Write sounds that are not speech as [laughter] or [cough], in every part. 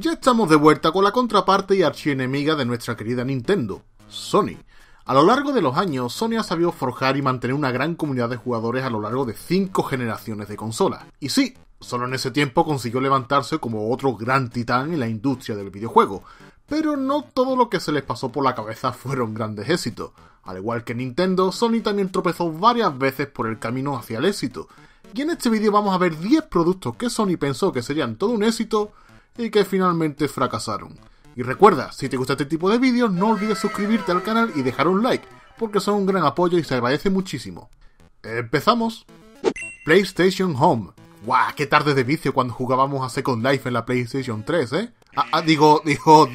Ya estamos de vuelta con la contraparte y archienemiga de nuestra querida Nintendo, Sony. A lo largo de los años, Sony ha sabido forjar y mantener una gran comunidad de jugadores a lo largo de 5 generaciones de consolas. Y sí, solo en ese tiempo consiguió levantarse como otro gran titán en la industria del videojuego, pero no todo lo que se les pasó por la cabeza fueron grandes éxitos. Al igual que Nintendo, Sony también tropezó varias veces por el camino hacia el éxito. Y en este vídeo vamos a ver 10 productos que Sony pensó que serían todo un éxito, y que finalmente fracasaron. Y recuerda, si te gusta este tipo de vídeos, no olvides suscribirte al canal y dejar un like, porque son un gran apoyo y se agradece muchísimo. ¡Empezamos! PlayStation Home. ¡Guau! ¡Qué tarde de vicio cuando jugábamos a Second Life en la PlayStation 3, eh! Ah, ah, digo, dijo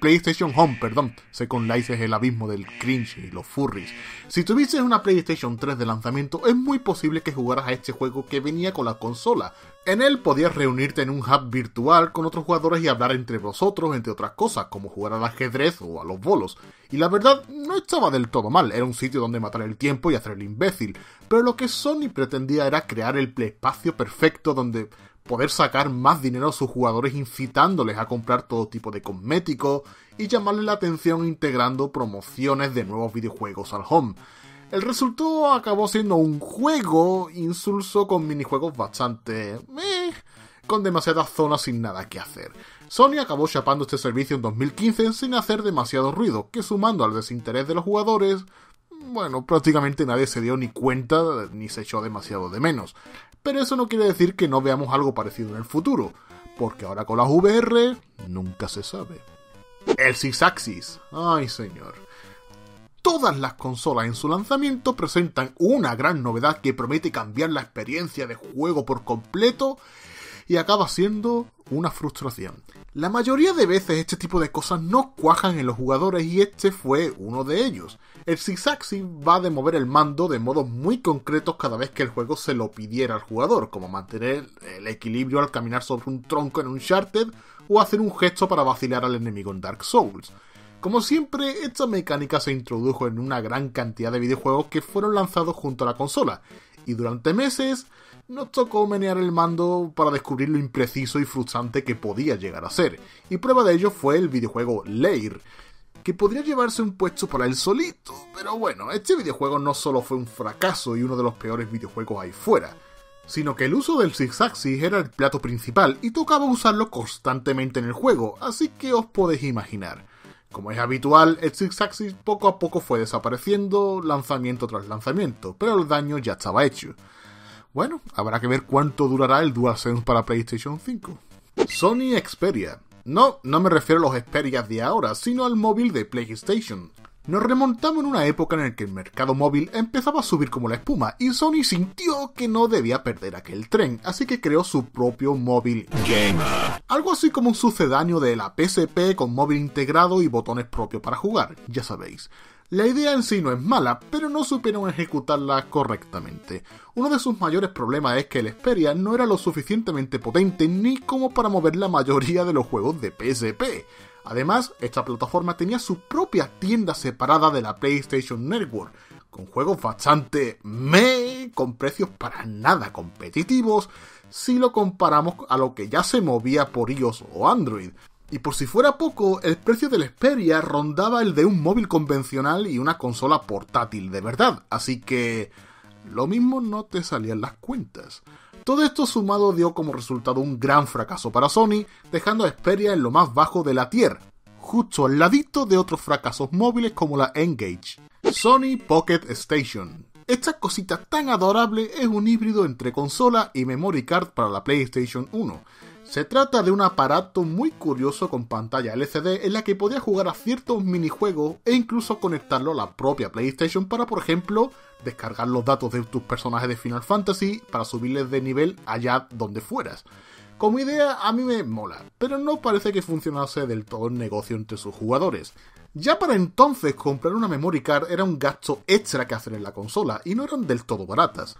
PlayStation Home, perdón. Second Life es el abismo del cringe y los furries. Si tuvieses una PlayStation 3 de lanzamiento, es muy posible que jugaras a este juego que venía con la consola. En él podías reunirte en un hub virtual con otros jugadores y hablar entre vosotros, entre otras cosas, como jugar al ajedrez o a los bolos. Y la verdad, no estaba del todo mal, era un sitio donde matar el tiempo y hacer el imbécil. Pero lo que Sony pretendía era crear el espacio perfecto donde poder sacar más dinero a sus jugadores incitándoles a comprar todo tipo de cosméticos y llamarles la atención integrando promociones de nuevos videojuegos al home. El resultado acabó siendo un juego insulso con minijuegos bastante... Eh, con demasiadas zonas sin nada que hacer. Sony acabó chapando este servicio en 2015 sin hacer demasiado ruido, que sumando al desinterés de los jugadores, bueno, prácticamente nadie se dio ni cuenta ni se echó demasiado de menos. Pero eso no quiere decir que no veamos algo parecido en el futuro, porque ahora con las VR nunca se sabe. El Sixaxis, Ay señor. Todas las consolas en su lanzamiento presentan una gran novedad que promete cambiar la experiencia de juego por completo y acaba siendo una frustración. La mayoría de veces este tipo de cosas no cuajan en los jugadores y este fue uno de ellos. El zigzaxing va de mover el mando de modos muy concretos cada vez que el juego se lo pidiera al jugador, como mantener el equilibrio al caminar sobre un tronco en un Uncharted o hacer un gesto para vacilar al enemigo en Dark Souls. Como siempre, esta mecánica se introdujo en una gran cantidad de videojuegos que fueron lanzados junto a la consola, y durante meses nos tocó menear el mando para descubrir lo impreciso y frustrante que podía llegar a ser, y prueba de ello fue el videojuego Lair, que podría llevarse un puesto para él solito, pero bueno, este videojuego no solo fue un fracaso y uno de los peores videojuegos ahí fuera, sino que el uso del zigzagsis era el plato principal y tocaba usarlo constantemente en el juego, así que os podéis imaginar. Como es habitual, el Six Axis poco a poco fue desapareciendo lanzamiento tras lanzamiento, pero el daño ya estaba hecho. Bueno, habrá que ver cuánto durará el DualSense para PlayStation 5. Sony Xperia. No, no me refiero a los Xperias de ahora, sino al móvil de PlayStation. Nos remontamos en una época en la que el mercado móvil empezaba a subir como la espuma y Sony sintió que no debía perder aquel tren, así que creó su propio móvil gamer. Algo así como un sucedáneo de la PSP con móvil integrado y botones propios para jugar, ya sabéis. La idea en sí no es mala, pero no supieron ejecutarla correctamente. Uno de sus mayores problemas es que el Xperia no era lo suficientemente potente ni como para mover la mayoría de los juegos de PSP. Además, esta plataforma tenía su propia tienda separada de la PlayStation Network, con juegos bastante me con precios para nada competitivos si lo comparamos a lo que ya se movía por iOS o Android. Y por si fuera poco, el precio del Xperia rondaba el de un móvil convencional y una consola portátil de verdad, así que lo mismo no te salían las cuentas. Todo esto sumado dio como resultado un gran fracaso para Sony, dejando a Xperia en lo más bajo de la Tier, justo al ladito de otros fracasos móviles como la Engage, Sony Pocket Station. Esta cosita tan adorable es un híbrido entre consola y memory card para la PlayStation 1, se trata de un aparato muy curioso con pantalla LCD en la que podías jugar a ciertos minijuegos e incluso conectarlo a la propia PlayStation para, por ejemplo, descargar los datos de tus personajes de Final Fantasy para subirles de nivel allá donde fueras. Como idea a mí me mola, pero no parece que funcionase del todo el negocio entre sus jugadores. Ya para entonces comprar una memory card era un gasto extra que hacer en la consola y no eran del todo baratas.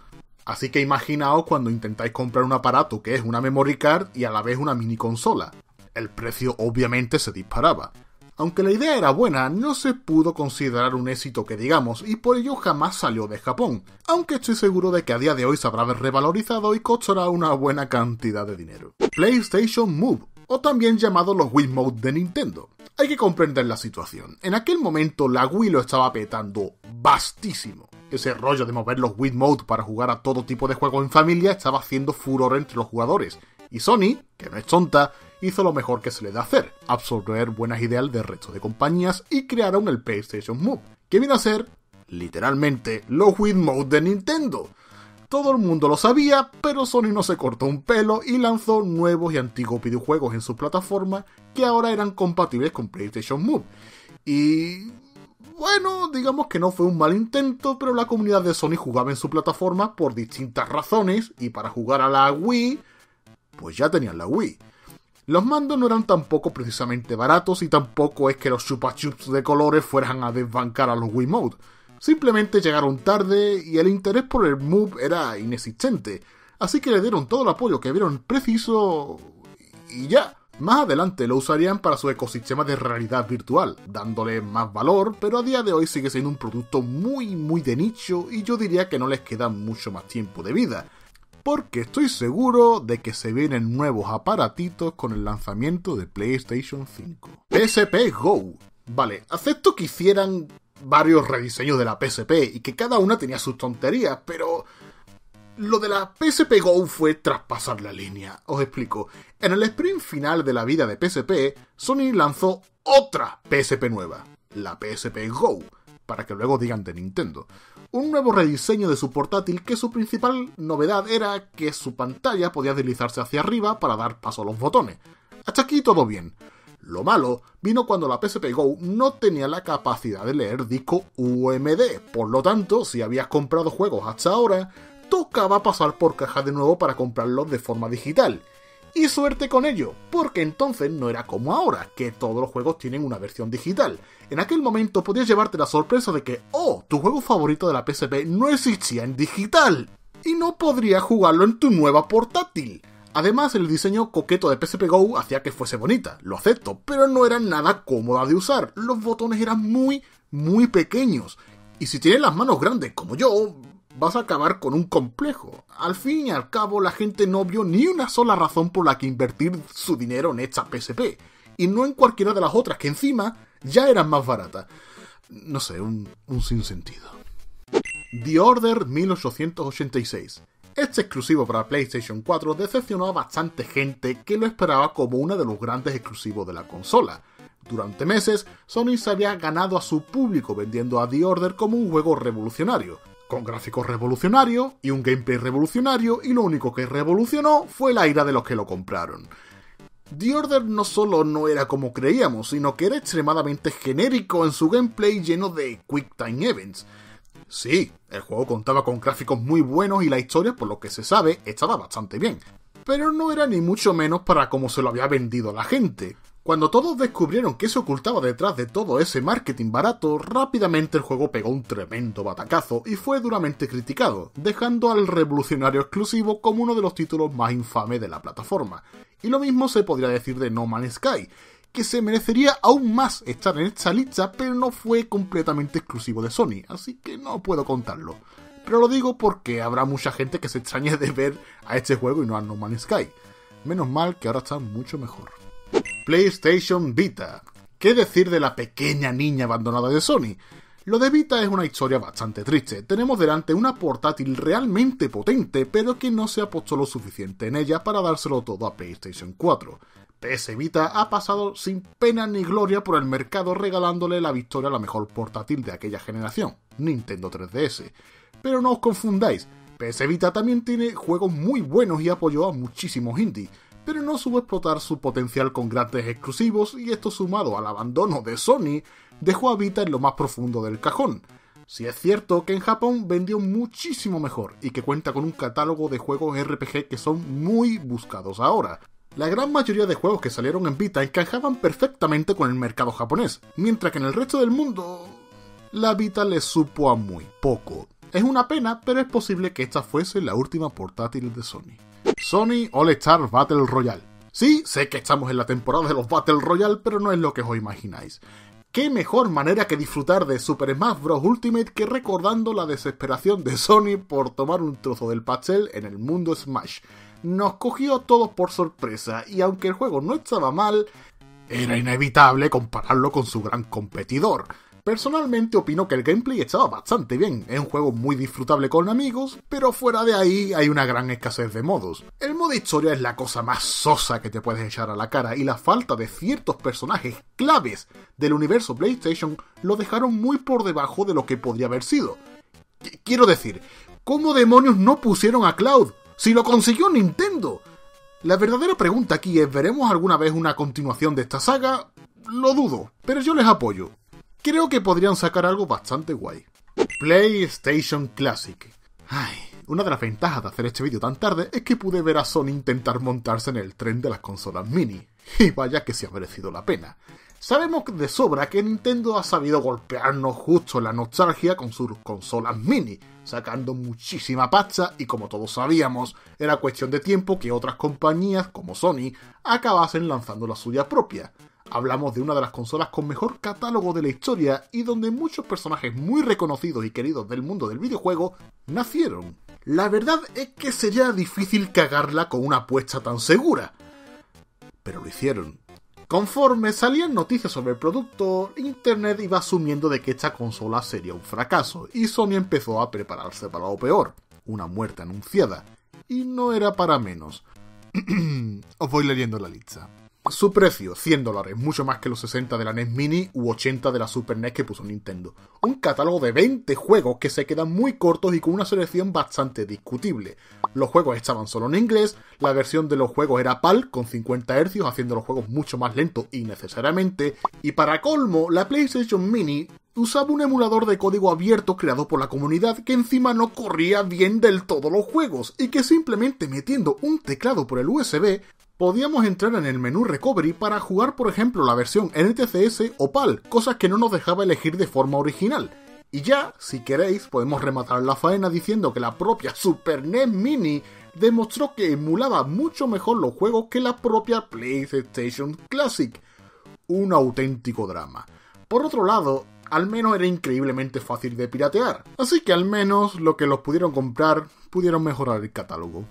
Así que imaginaos cuando intentáis comprar un aparato que es una memory card y a la vez una mini consola. El precio obviamente se disparaba. Aunque la idea era buena, no se pudo considerar un éxito que digamos, y por ello jamás salió de Japón, aunque estoy seguro de que a día de hoy se habrá revalorizado y costará una buena cantidad de dinero. PlayStation Move, o también llamado los Wii Mode de Nintendo. Hay que comprender la situación. En aquel momento la Wii lo estaba petando bastísimo ese rollo de mover los Wii Mode para jugar a todo tipo de juegos en familia estaba haciendo furor entre los jugadores, y Sony, que no es tonta, hizo lo mejor que se le da hacer, absorber buenas ideas de resto de compañías y crearon el PlayStation Move, que viene a ser, literalmente, los Wii Mode de Nintendo. Todo el mundo lo sabía, pero Sony no se cortó un pelo y lanzó nuevos y antiguos videojuegos en su plataforma que ahora eran compatibles con PlayStation Move. Y bueno, digamos que no fue un mal intento, pero la comunidad de Sony jugaba en su plataforma por distintas razones y para jugar a la Wii, pues ya tenían la Wii. Los mandos no eran tampoco precisamente baratos y tampoco es que los chupa chups de colores fueran a desbancar a los Wii mode Simplemente llegaron tarde y el interés por el Move era inexistente, así que le dieron todo el apoyo que vieron preciso y ya. Más adelante lo usarían para su ecosistema de realidad virtual, dándole más valor, pero a día de hoy sigue siendo un producto muy muy de nicho y yo diría que no les queda mucho más tiempo de vida, porque estoy seguro de que se vienen nuevos aparatitos con el lanzamiento de PlayStation 5. PSP Go. Vale, acepto que hicieran varios rediseños de la PSP y que cada una tenía sus tonterías, pero lo de la PSP Go fue traspasar la línea, os explico. En el sprint final de la vida de PSP, Sony lanzó otra PSP nueva, la PSP Go, para que luego digan de Nintendo. Un nuevo rediseño de su portátil que su principal novedad era que su pantalla podía deslizarse hacia arriba para dar paso a los botones. Hasta aquí todo bien. Lo malo vino cuando la PSP Go no tenía la capacidad de leer disco UMD, por lo tanto, si habías comprado juegos hasta ahora, tocaba pasar por caja de nuevo para comprarlo de forma digital. Y suerte con ello, porque entonces no era como ahora, que todos los juegos tienen una versión digital. En aquel momento podías llevarte la sorpresa de que, oh, tu juego favorito de la PSP no existía en digital, y no podrías jugarlo en tu nueva portátil. Además, el diseño coqueto de PSP Go hacía que fuese bonita, lo acepto, pero no era nada cómoda de usar. Los botones eran muy, muy pequeños. Y si tienes las manos grandes como yo, vas a acabar con un complejo. Al fin y al cabo, la gente no vio ni una sola razón por la que invertir su dinero en esta PSP, y no en cualquiera de las otras que encima ya eran más baratas. No sé, un, un sinsentido. The Order 1886. Este exclusivo para PlayStation 4 decepcionó a bastante gente que lo esperaba como uno de los grandes exclusivos de la consola. Durante meses, Sony se había ganado a su público vendiendo a The Order como un juego revolucionario, con gráficos revolucionarios y un gameplay revolucionario, y lo único que revolucionó fue la ira de los que lo compraron. The Order no solo no era como creíamos, sino que era extremadamente genérico en su gameplay lleno de Quick Time Events. Sí, el juego contaba con gráficos muy buenos y la historia, por lo que se sabe, estaba bastante bien, pero no era ni mucho menos para como se lo había vendido la gente. Cuando todos descubrieron que se ocultaba detrás de todo ese marketing barato, rápidamente el juego pegó un tremendo batacazo y fue duramente criticado, dejando al revolucionario exclusivo como uno de los títulos más infames de la plataforma. Y lo mismo se podría decir de No Man's Sky, que se merecería aún más estar en esta lista, pero no fue completamente exclusivo de Sony, así que no puedo contarlo. Pero lo digo porque habrá mucha gente que se extrañe de ver a este juego y no a No Man's Sky. Menos mal que ahora está mucho mejor. PlayStation Vita. ¿Qué decir de la pequeña niña abandonada de Sony? Lo de Vita es una historia bastante triste. Tenemos delante una portátil realmente potente, pero que no se apostó lo suficiente en ella para dárselo todo a PlayStation 4. PS Vita ha pasado sin pena ni gloria por el mercado regalándole la victoria a la mejor portátil de aquella generación, Nintendo 3DS. Pero no os confundáis, PS Vita también tiene juegos muy buenos y apoyó a muchísimos indies pero no supo explotar su potencial con grandes exclusivos y esto sumado al abandono de Sony dejó a Vita en lo más profundo del cajón. Si es cierto que en Japón vendió muchísimo mejor y que cuenta con un catálogo de juegos RPG que son muy buscados ahora. La gran mayoría de juegos que salieron en Vita encajaban perfectamente con el mercado japonés, mientras que en el resto del mundo la Vita le supo a muy poco. Es una pena, pero es posible que esta fuese la última portátil de Sony. Sony All Star Battle Royale. Sí, sé que estamos en la temporada de los Battle Royale, pero no es lo que os imagináis. ¿Qué mejor manera que disfrutar de Super Smash Bros. Ultimate que recordando la desesperación de Sony por tomar un trozo del pastel en el mundo Smash? Nos cogió todos por sorpresa y aunque el juego no estaba mal, era inevitable compararlo con su gran competidor. Personalmente opino que el gameplay estaba bastante bien, es un juego muy disfrutable con amigos, pero fuera de ahí hay una gran escasez de modos. El modo historia es la cosa más sosa que te puedes echar a la cara y la falta de ciertos personajes claves del universo PlayStation lo dejaron muy por debajo de lo que podría haber sido. Quiero decir, ¿cómo demonios no pusieron a Cloud? Si lo consiguió Nintendo. La verdadera pregunta aquí es, ¿veremos alguna vez una continuación de esta saga? Lo dudo, pero yo les apoyo creo que podrían sacar algo bastante guay. PlayStation Classic. Ay, una de las ventajas de hacer este vídeo tan tarde es que pude ver a Sony intentar montarse en el tren de las consolas mini. Y vaya que se ha merecido la pena. Sabemos de sobra que Nintendo ha sabido golpearnos justo la nostalgia con sus consolas mini, sacando muchísima pasta y como todos sabíamos, era cuestión de tiempo que otras compañías como Sony acabasen lanzando la suya propia. Hablamos de una de las consolas con mejor catálogo de la historia y donde muchos personajes muy reconocidos y queridos del mundo del videojuego nacieron. La verdad es que sería difícil cagarla con una apuesta tan segura. Pero lo hicieron. Conforme salían noticias sobre el producto, Internet iba asumiendo de que esta consola sería un fracaso, y Sony empezó a prepararse para lo peor, una muerte anunciada. Y no era para menos. [clears throat] Os voy leyendo la lista. Su precio, 100 dólares, mucho más que los 60 de la NES Mini u 80 de la Super NES que puso Nintendo. Un catálogo de 20 juegos que se quedan muy cortos y con una selección bastante discutible. Los juegos estaban solo en inglés, la versión de los juegos era PAL con 50 Hz, haciendo los juegos mucho más lentos innecesariamente, y para colmo, la PlayStation Mini usaba un emulador de código abierto creado por la comunidad que encima no corría bien del todo los juegos y que simplemente metiendo un teclado por el USB podíamos entrar en el menú Recovery para jugar por ejemplo la versión NTCS o PAL, cosas que no nos dejaba elegir de forma original. Y ya, si queréis, podemos rematar la faena diciendo que la propia Super NES Mini demostró que emulaba mucho mejor los juegos que la propia PlayStation Classic. Un auténtico drama. Por otro lado, al menos era increíblemente fácil de piratear, así que al menos lo que los pudieron comprar pudieron mejorar el catálogo.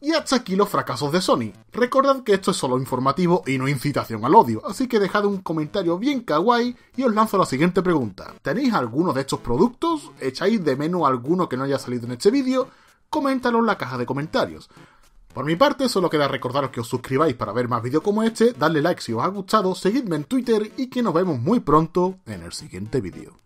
Y hasta aquí los fracasos de Sony. Recordad que esto es solo informativo y no incitación al odio, así que dejad un comentario bien kawaii y os lanzo la siguiente pregunta. ¿Tenéis alguno de estos productos? ¿Echáis de menos alguno que no haya salido en este vídeo? Coméntalo en la caja de comentarios. Por mi parte, solo queda recordaros que os suscribáis para ver más vídeos como este, darle like si os ha gustado, seguidme en Twitter y que nos vemos muy pronto en el siguiente vídeo.